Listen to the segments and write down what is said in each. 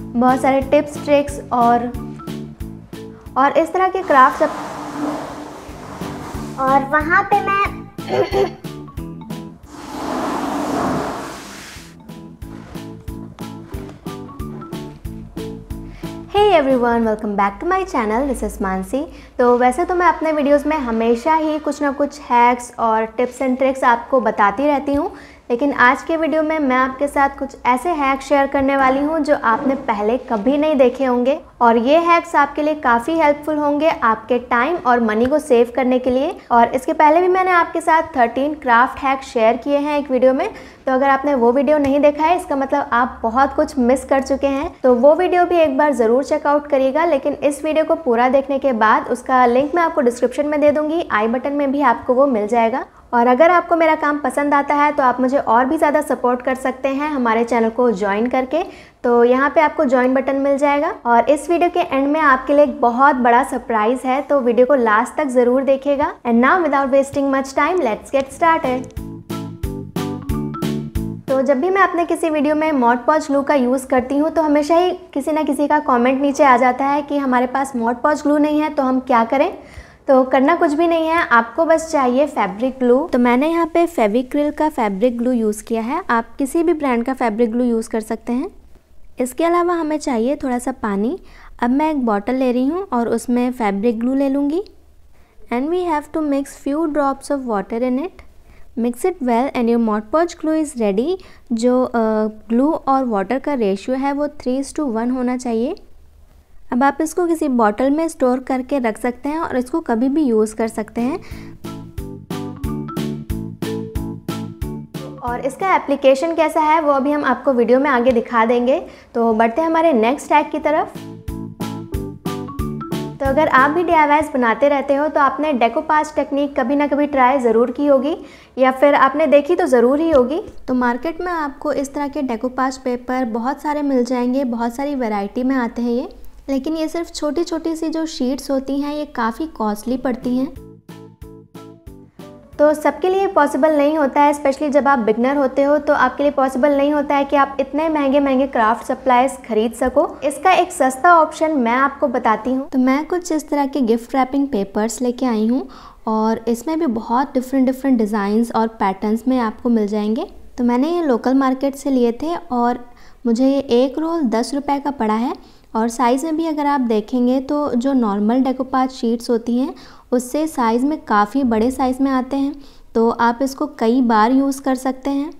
बहुत सारे tips tricks और और इस तरह के क्राफ्ट सब और वहाँ पे मैं everyone welcome back to my channel this is Mansi तो वैसे तो मैं अपने वीडियोस में हमेशा ही कुछ ना कुछ हैक्स और टिप्स एंड ट्रिक्स आपको बताती रहती हूँ लेकिन आज के वीडियो में मैं आपके साथ कुछ ऐसे हैक शेयर करने वाली हूँ जो आपने पहले कभी नहीं देखे होंगे और ये हैक्स आपके लिए काफ़ी हेल्पफुल होंगे आपके टाइम और मनी को सेव करने के लिए और इसके पहले भी मैंने आपके साथ 13 क्राफ्ट हैक शेयर किए हैं एक वीडियो में तो अगर आपने वो वीडियो नहीं देखा है इसका मतलब आप बहुत कुछ मिस कर चुके हैं तो वो वीडियो भी एक बार ज़रूर चेकआउट करिएगा लेकिन इस वीडियो को पूरा देखने के बाद उसका लिंक मैं आपको डिस्क्रिप्शन में दे दूँगी आई बटन में भी आपको वो मिल जाएगा और अगर आपको मेरा काम पसंद आता है तो आप मुझे और भी ज़्यादा सपोर्ट कर सकते हैं हमारे चैनल को ज्वाइन करके तो यहाँ पे आपको ज्वाइन बटन मिल जाएगा और इस वीडियो के एंड में आपके लिए एक बहुत बड़ा सरप्राइज़ है तो वीडियो को लास्ट तक ज़रूर देखेगा and now without wasting much time let's get start तो जब भी मैं अपने किसी वीडियो में मॉट पॉज ग्लू का यूज़ करती हूँ तो हमेशा ही किसी ना किसी का कॉमेंट नीचे आ जाता है कि हमारे पास मॉट पॉज ग्लू नहीं है तो हम क्या करें तो करना कुछ भी नहीं है आपको बस चाहिए फैब्रिक ग्लू तो मैंने यहाँ पे फेविक्रिल का फैब्रिक ग्लू यूज़ किया है आप किसी भी ब्रांड का फैब्रिक ग्लू यूज़ कर सकते हैं इसके अलावा हमें चाहिए थोड़ा सा पानी अब मैं एक बॉटल ले रही हूँ और उसमें फैब्रिक ग्लू ले लूँगी and we have to mix few drops of water in it mix it well and your Mod glue is ready जो जो uh, और वाटर का रेशियो है वो थ्री टू वन होना चाहिए अब आप इसको किसी बॉटल में स्टोर करके रख सकते हैं और इसको कभी भी यूज़ कर सकते हैं और इसका एप्लीकेशन कैसा है वो अभी हम आपको वीडियो में आगे दिखा देंगे तो बढ़ते हैं हमारे नेक्स्ट टैग की तरफ तो अगर आप भी डी बनाते रहते हो तो आपने डेकोपास टेक्निक कभी ना कभी ट्राई ज़रूर की होगी या फिर आपने देखी तो ज़रूर ही होगी तो मार्केट में आपको इस तरह के डेकोपास पेपर बहुत सारे मिल जाएंगे बहुत सारी वैरायटी में आते हैं ये लेकिन ये सिर्फ छोटी छोटी सी जो शीट्स होती हैं ये काफ़ी कॉस्टली पड़ती हैं तो सबके लिए पॉसिबल नहीं होता है स्पेशली जब आप बिगनर होते हो तो आपके लिए पॉसिबल नहीं होता है कि आप इतने महंगे महंगे क्राफ्ट सप्लाइज खरीद सको इसका एक सस्ता ऑप्शन मैं आपको बताती हूँ तो मैं कुछ इस तरह के गिफ्ट रैपिंग पेपर्स लेके आई हूँ और इसमें भी बहुत डिफरेंट डिफरेंट डिज़ाइंस और पैटर्न में आपको मिल जाएंगे तो मैंने ये लोकल मार्केट से लिए थे और मुझे ये एक रोल दस रुपए का पड़ा है और साइज़ में भी अगर आप देखेंगे तो जो नॉर्मल डेकोपाज शीट्स होती हैं उससे साइज़ में काफ़ी बड़े साइज़ में आते हैं तो आप इसको कई बार यूज़ कर सकते हैं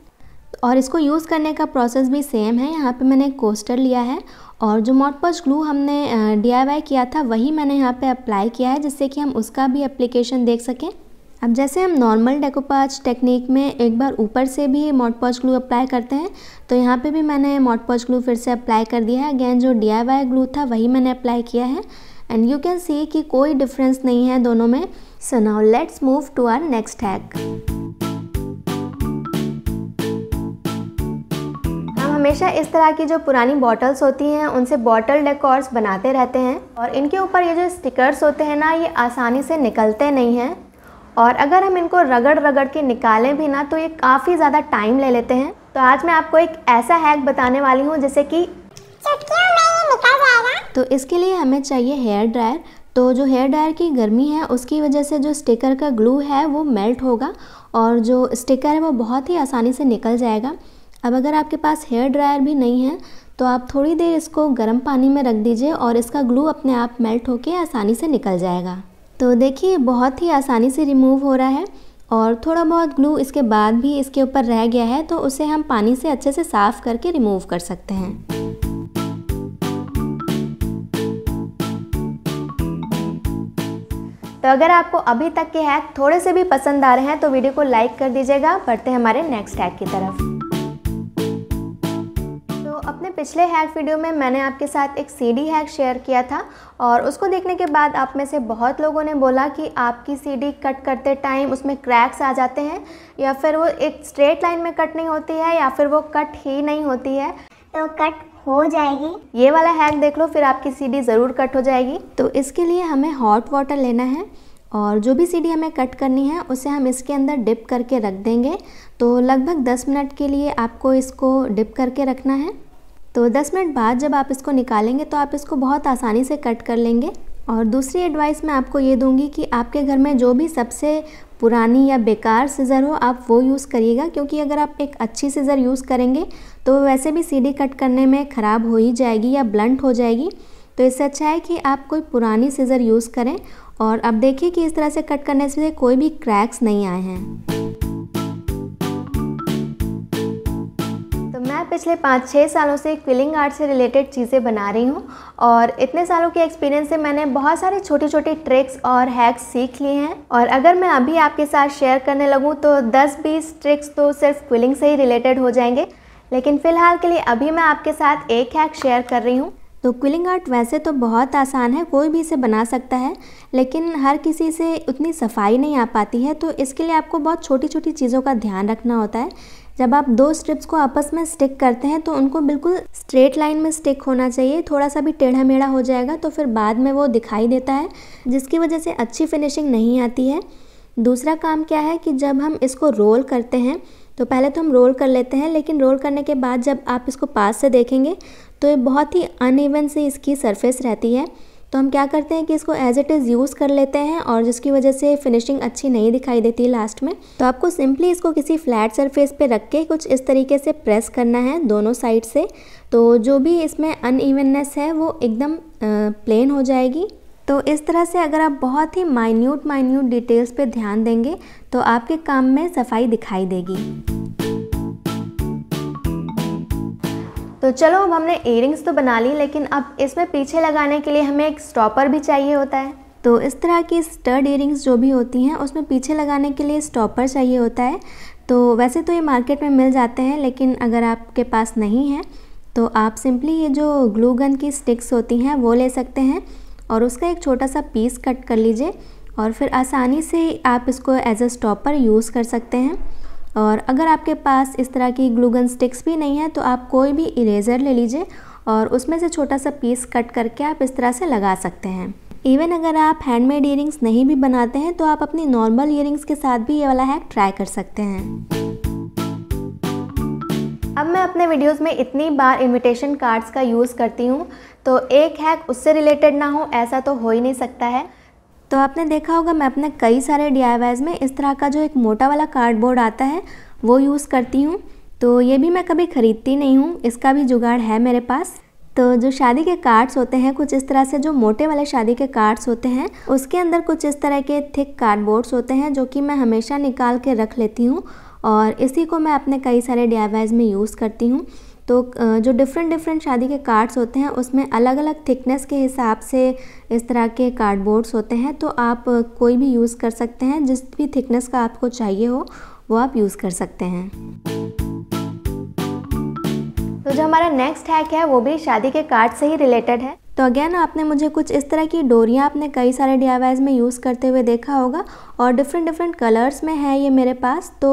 और इसको यूज़ करने का प्रोसेस भी सेम है यहाँ पे मैंने कोस्टर लिया है और जो मॉटपॉच ग्लू हमने डी किया था वही मैंने यहाँ पे अप्लाई किया है जिससे कि हम उसका भी अप्लीकेशन देख सकें अब जैसे हम नॉर्मल डेकोपाज टेक्निक में एक बार ऊपर से भी मॉटपॉज ग्लू अप्लाई करते हैं तो यहाँ पे भी मैंने मॉटपॉज ग्लू फिर से अप्लाई कर दिया है अगेन जो डी ग्लू था वही मैंने अप्लाई किया है एंड यू कैन सी कि कोई डिफरेंस नहीं है दोनों में so now let's move to our next hack हमेशा इस तरह की जो पुरानी बॉटल्स होती हैं उनसे बॉटल डेकोर्स बनाते रहते हैं और इनके ऊपर ये जो स्टिकर्स होते हैं ना ये आसानी से निकलते नहीं हैं और अगर हम इनको रगड़ रगड़ के निकालें भी ना तो ये काफ़ी ज़्यादा टाइम ले लेते हैं तो आज मैं आपको एक ऐसा हैक बताने वाली हूँ जैसे कि तो इसके लिए हमें चाहिए हेयर ड्रायर तो जो हेयर ड्रायर की गर्मी है उसकी वजह से जो स्टिकर का ग्लू है वो मेल्ट होगा और जो स्टिकर है वो बहुत ही आसानी से निकल जाएगा अब अगर आपके पास हेयर ड्रायर भी नहीं है तो आप थोड़ी देर इसको गर्म पानी में रख दीजिए और इसका ग्लू अपने आप मेल्ट होके आसानी से निकल जाएगा तो देखिए बहुत ही आसानी से रिमूव हो रहा है और थोड़ा बहुत ग्लू इसके बाद भी इसके ऊपर रह गया है तो उसे हम पानी से अच्छे से साफ़ करके रिमूव कर सकते हैं तो अगर आपको अभी तक के हैक थोड़े से भी पसंद आ रहे हैं तो वीडियो को लाइक कर दीजिएगा बढ़ते हैं हमारे नेक्स्ट हैक की तरफ अपने पिछले हैक वीडियो में मैंने आपके साथ एक सीडी हैक शेयर किया था और उसको देखने के बाद आप में से बहुत लोगों ने बोला कि आपकी सीडी कट करते टाइम उसमें क्रैक्स आ जाते हैं या फिर वो एक स्ट्रेट लाइन में कट नहीं होती है या फिर वो कट ही नहीं होती है तो कट हो जाएगी ये वाला हैक देख लो फिर आपकी सी ज़रूर कट हो जाएगी तो इसके लिए हमें हॉट वाटर लेना है और जो भी सीडी हमें कट करनी है उसे हम इसके अंदर डिप करके रख देंगे तो लगभग 10 मिनट के लिए आपको इसको डिप करके रखना है तो 10 मिनट बाद जब आप इसको निकालेंगे तो आप इसको बहुत आसानी से कट कर लेंगे और दूसरी एडवाइस मैं आपको ये दूंगी कि आपके घर में जो भी सबसे पुरानी या बेकार सीज़र हो आप वो यूज़ करिएगा क्योंकि अगर आप एक अच्छी सीज़र यूज़ करेंगे तो वैसे भी सीढ़ी कट करने में ख़राब हो ही जाएगी या ब्लंट हो जाएगी तो इससे अच्छा है कि आप कोई पुरानी सीज़र यूज़ करें और अब देखिए कि इस तरह से कट करने से कोई भी क्रैक्स नहीं आए हैं पिछले पाँच छः सालों से क्विलिंग आर्ट से रिलेटेड चीज़ें बना रही हूँ और इतने सालों के एक्सपीरियंस से मैंने बहुत सारे छोटे छोटे ट्रिक्स और हैक्स सीख लिए हैं और अगर मैं अभी आपके साथ शेयर करने लगूँ तो 10-20 ट्रिक्स तो सिर्फ क्विलिंग से ही रिलेटेड हो जाएंगे लेकिन फ़िलहाल के लिए अभी मैं आपके साथ एक हैक शेयर कर रही हूँ तो क्विलिंग आर्ट वैसे तो बहुत आसान है कोई भी इसे बना सकता है लेकिन हर किसी से उतनी सफाई नहीं आ पाती है तो इसके लिए आपको बहुत छोटी छोटी चीज़ों का ध्यान रखना होता है जब आप दो स्ट्रिप्स को आपस में स्टिक करते हैं तो उनको बिल्कुल स्ट्रेट लाइन में स्टिक होना चाहिए थोड़ा सा भी टेढ़ा मेढ़ा हो जाएगा तो फिर बाद में वो दिखाई देता है जिसकी वजह से अच्छी फिनिशिंग नहीं आती है दूसरा काम क्या है कि जब हम इसको रोल करते हैं तो पहले तो हम रोल कर लेते हैं लेकिन रोल करने के बाद जब आप इसको पास से देखेंगे तो ये बहुत ही अनइवन सी इसकी सरफेस रहती है तो हम क्या करते हैं कि इसको एज इट इज़ यूज़ कर लेते हैं और जिसकी वजह से फिनिशिंग अच्छी नहीं दिखाई देती लास्ट में तो आपको सिंपली इसको किसी फ्लैट सरफेस पे रख के कुछ इस तरीके से प्रेस करना है दोनों साइड से तो जो भी इसमें अनइवननेस है वो एकदम प्लेन हो जाएगी तो इस तरह से अगर आप बहुत ही माइन्यूट माइन्यूट डिटेल्स पर ध्यान देंगे तो आपके काम में सफाई दिखाई देगी तो चलो अब हमने एयरिंग्स तो बना ली लेकिन अब इसमें पीछे लगाने के लिए हमें एक स्टॉपर भी चाहिए होता है तो इस तरह की स्टर्ड इयरिंग्स जो भी होती हैं उसमें पीछे लगाने के लिए स्टॉपर चाहिए होता है तो वैसे तो ये मार्केट में मिल जाते हैं लेकिन अगर आपके पास नहीं है तो आप सिंपली ये जो ग्लू गन की स्टिक्स होती हैं वो ले सकते हैं और उसका एक छोटा सा पीस कट कर लीजिए और फिर आसानी से आप इसको एज अ स्टॉपर यूज़ कर सकते हैं और अगर आपके पास इस तरह की ग्लूगन स्टिक्स भी नहीं है तो आप कोई भी इरेज़र ले लीजिए और उसमें से छोटा सा पीस कट करके आप इस तरह से लगा सकते हैं इवन अगर आप हैंडमेड ईयरिंग्स नहीं भी बनाते हैं तो आप अपनी नॉर्मल ईयरिंग्स के साथ भी ये वाला हैक ट्राई कर सकते हैं अब मैं अपने वीडियोस में इतनी बार इन्विटेशन कार्ड्स का यूज़ करती हूँ तो एक हैक उससे रिलेटेड ना हो ऐसा तो हो ही नहीं सकता है तो आपने देखा होगा मैं अपने कई सारे डी में इस तरह का जो एक मोटा वाला कार्डबोर्ड आता है वो यूज़ करती हूँ तो ये भी मैं कभी ख़रीदती नहीं हूँ इसका भी जुगाड़ है मेरे पास तो जो शादी के कार्ड्स होते हैं कुछ इस तरह से जो मोटे वाले शादी के कार्ड्स होते हैं उसके अंदर कुछ इस तरह के थिक कार्डबोर्ड्स होते हैं जो कि मैं हमेशा निकाल के रख लेती हूँ और इसी को मैं अपने कई सारे डी में यूज़ करती हूँ तो जो डिफरेंट डिफरेंट शादी के कार्ड्स होते हैं उसमें अलग अलग थिकनेस के हिसाब से इस तरह के कार्डबोर्ड्स होते हैं तो आप कोई भी यूज़ कर सकते हैं जिस भी थिकनेस का आपको चाहिए हो वो आप यूज़ कर सकते हैं तो जो हमारा नेक्स्ट हैक है वो भी शादी के कार्ड से ही रिलेटेड है तो अगेन आपने मुझे कुछ इस तरह की डोरियाँ आपने कई सारे डी में यूज़ करते हुए देखा होगा और डिफरेंट डिफरेंट कलर्स में है ये मेरे पास तो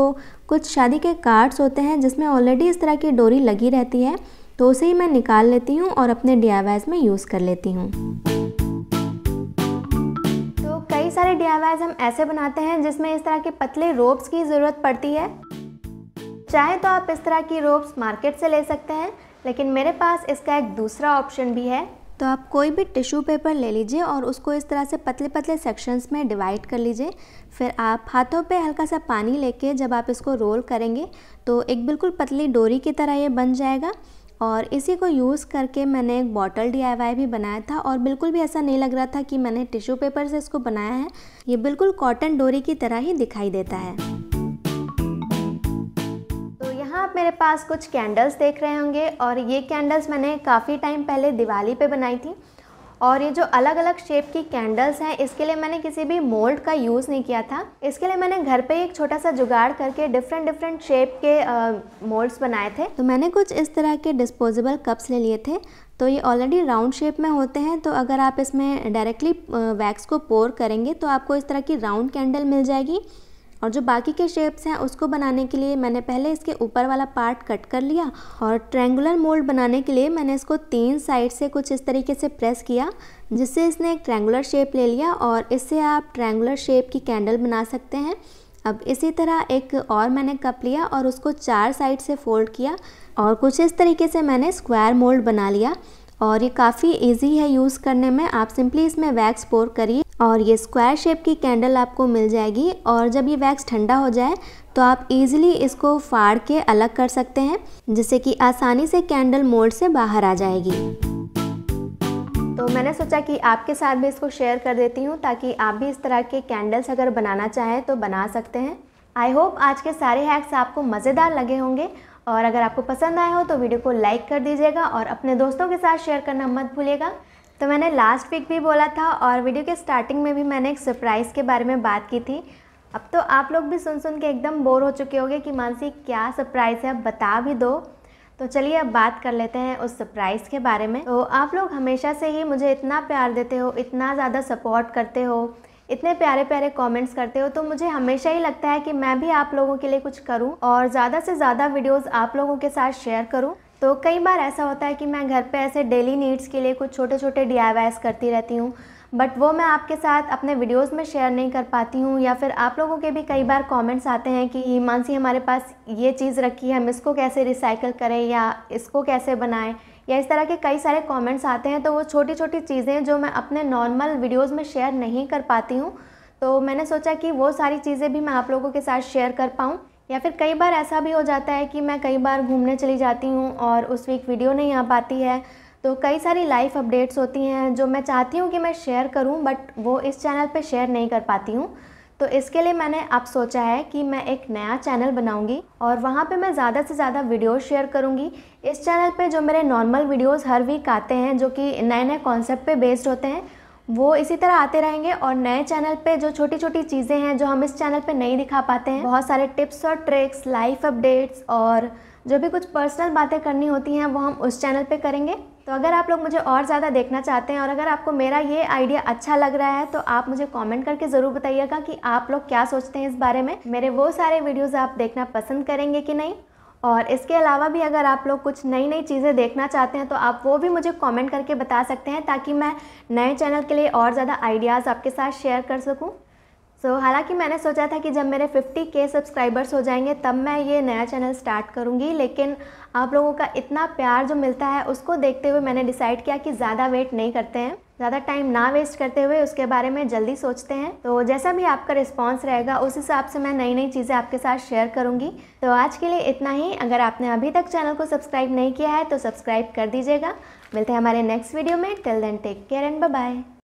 कुछ शादी के कार्ड्स होते हैं जिसमें ऑलरेडी इस तरह की डोरी लगी रहती है तो उसे ही मैं निकाल लेती हूँ और अपने डी में यूज़ कर लेती हूँ तो कई सारे डी हम ऐसे बनाते हैं जिसमें इस तरह के पतले रोप्स की ज़रूरत पड़ती है चाहे तो आप इस तरह की रोप्स मार्केट से ले सकते हैं लेकिन मेरे पास इसका एक दूसरा ऑप्शन भी है तो आप कोई भी टिश्यू पेपर ले लीजिए और उसको इस तरह से पतले पतले सेक्शंस में डिवाइड कर लीजिए फिर आप हाथों पे हल्का सा पानी लेके जब आप इसको रोल करेंगे तो एक बिल्कुल पतली डोरी की तरह ये बन जाएगा और इसी को यूज़ करके मैंने एक बॉटल डी भी बनाया था और बिल्कुल भी ऐसा नहीं लग रहा था कि मैंने टिश्यू पेपर से इसको बनाया है ये बिल्कुल कॉटन डोरी की तरह ही दिखाई देता है मेरे पास कुछ कैंडल्स देख रहे होंगे और ये कैंडल्स मैंने काफ़ी टाइम पहले दिवाली पे बनाई थी और ये जो अलग अलग शेप की कैंडल्स हैं इसके लिए मैंने किसी भी मोल्ड का यूज़ नहीं किया था इसके लिए मैंने घर पे एक छोटा सा जुगाड़ करके डिफरेंट डिफरेंट शेप के मोल्ड्स बनाए थे तो मैंने कुछ इस तरह के डिस्पोजेबल कप्स ले लिए थे तो ये ऑलरेडी राउंड शेप में होते हैं तो अगर आप इसमें डायरेक्टली वैक्स को पोर करेंगे तो आपको इस तरह की राउंड कैंडल मिल जाएगी और जो बाकी के शेप्स हैं उसको बनाने के लिए मैंने पहले इसके ऊपर वाला पार्ट कट कर लिया और ट्रेंगुलर मोल्ड बनाने के लिए मैंने इसको तीन साइड से कुछ इस तरीके से प्रेस किया जिससे इसने एक ट्रेंगुलर शेप ले लिया और इससे आप ट्रेंगुलर शेप की कैंडल बना सकते हैं अब इसी तरह एक और मैंने कप लिया और उसको चार साइड से फोल्ड किया और कुछ इस तरीके से मैंने स्क्वायर मोल्ड बना लिया और ये काफ़ी इजी है यूज़ करने में आप सिंपली इसमें वैक्स पोर करिए और ये स्क्वायर शेप की कैंडल आपको मिल जाएगी और जब ये वैक्स ठंडा हो जाए तो आप इजीली इसको फाड़ के अलग कर सकते हैं जिससे कि आसानी से कैंडल मोल्ड से बाहर आ जाएगी तो मैंने सोचा कि आपके साथ भी इसको शेयर कर देती हूँ ताकि आप भी इस तरह के कैंडल्स अगर बनाना चाहें तो बना सकते हैं आई होप आज के सारे हैक्स आपको मज़ेदार लगे होंगे और अगर आपको पसंद आए हो तो वीडियो को लाइक कर दीजिएगा और अपने दोस्तों के साथ शेयर करना मत भूलिएगा तो मैंने लास्ट वीक भी बोला था और वीडियो के स्टार्टिंग में भी मैंने एक सरप्राइज़ के बारे में बात की थी अब तो आप लोग भी सुन सुन के एकदम बोर हो चुके होंगे कि मानसी क्या सरप्राइज़ है अब बता भी दो तो चलिए अब बात कर लेते हैं उस सरप्राइज़ के बारे में तो आप लोग हमेशा से ही मुझे इतना प्यार देते हो इतना ज़्यादा सपोर्ट करते हो इतने प्यारे प्यारे कमेंट्स करते हो तो मुझे हमेशा ही लगता है कि मैं भी आप लोगों के लिए कुछ करूं और ज़्यादा से ज़्यादा वीडियोस आप लोगों के साथ शेयर करूं तो कई बार ऐसा होता है कि मैं घर पे ऐसे डेली नीड्स के लिए कुछ छोटे छोटे डी करती रहती हूँ बट वो मैं आपके साथ अपने वीडियोस में शेयर नहीं कर पाती हूँ या फिर आप लोगों के भी कई बार कमेंट्स आते हैं कि हिमांसी हमारे पास ये चीज़ रखी है हम इसको कैसे रिसाइकल करें या इसको कैसे बनाएं या इस तरह के कई सारे कमेंट्स आते हैं तो वो छोटी छोटी चीज़ें जो मैं अपने नॉर्मल वीडियोज़ में शेयर नहीं कर पाती हूँ तो मैंने सोचा कि वो सारी चीज़ें भी मैं आप लोगों के साथ शेयर कर पाऊँ या फिर कई बार ऐसा भी हो जाता है कि मैं कई बार घूमने चली जाती हूँ और उस वीक वीडियो नहीं आ पाती है तो कई सारी लाइफ अपडेट्स होती हैं जो मैं चाहती हूँ कि मैं शेयर करूँ बट वो इस चैनल पर शेयर नहीं कर पाती हूँ तो इसके लिए मैंने अब सोचा है कि मैं एक नया चैनल बनाऊंगी और वहाँ पे मैं ज़्यादा से ज़्यादा वीडियोस शेयर करूँगी इस चैनल पे जो मेरे नॉर्मल वीडियोस हर वीक आते हैं जो कि नए नए कॉन्सेप्ट पे बेस्ड होते हैं वो इसी तरह आते रहेंगे और नए चैनल पे जो छोटी छोटी चीज़ें हैं जो हम इस चैनल पे नहीं दिखा पाते हैं बहुत सारे टिप्स और ट्रिक्स लाइफ अपडेट्स और जो भी कुछ पर्सनल बातें करनी होती हैं वो हम उस चैनल पे करेंगे तो अगर आप लोग मुझे और ज़्यादा देखना चाहते हैं और अगर आपको मेरा ये आइडिया अच्छा लग रहा है तो आप मुझे कॉमेंट करके ज़रूर बताइएगा कि आप लोग क्या सोचते हैं इस बारे में मेरे वो सारे वीडियोज़ आप देखना पसंद करेंगे कि नहीं और इसके अलावा भी अगर आप लोग कुछ नई नई चीज़ें देखना चाहते हैं तो आप वो भी मुझे कमेंट करके बता सकते हैं ताकि मैं नए चैनल के लिए और ज़्यादा आइडियाज़ आपके साथ शेयर कर सकूँ सो so, हालांकि मैंने सोचा था कि जब मेरे 50 के सब्सक्राइबर्स हो जाएंगे तब मैं ये नया चैनल स्टार्ट करूँगी लेकिन आप लोगों का इतना प्यार जो मिलता है उसको देखते हुए मैंने डिसाइड किया कि ज़्यादा वेट नहीं करते हैं ज़्यादा टाइम ना वेस्ट करते हुए उसके बारे में जल्दी सोचते हैं तो जैसा भी आपका रिस्पॉन्स रहेगा उस हिसाब से मैं नई नई चीज़ें आपके साथ शेयर करूँगी तो आज के लिए इतना ही अगर आपने अभी तक चैनल को सब्सक्राइब नहीं किया है तो सब्सक्राइब कर दीजिएगा मिलते हैं हमारे नेक्स्ट वीडियो में till then take care and bye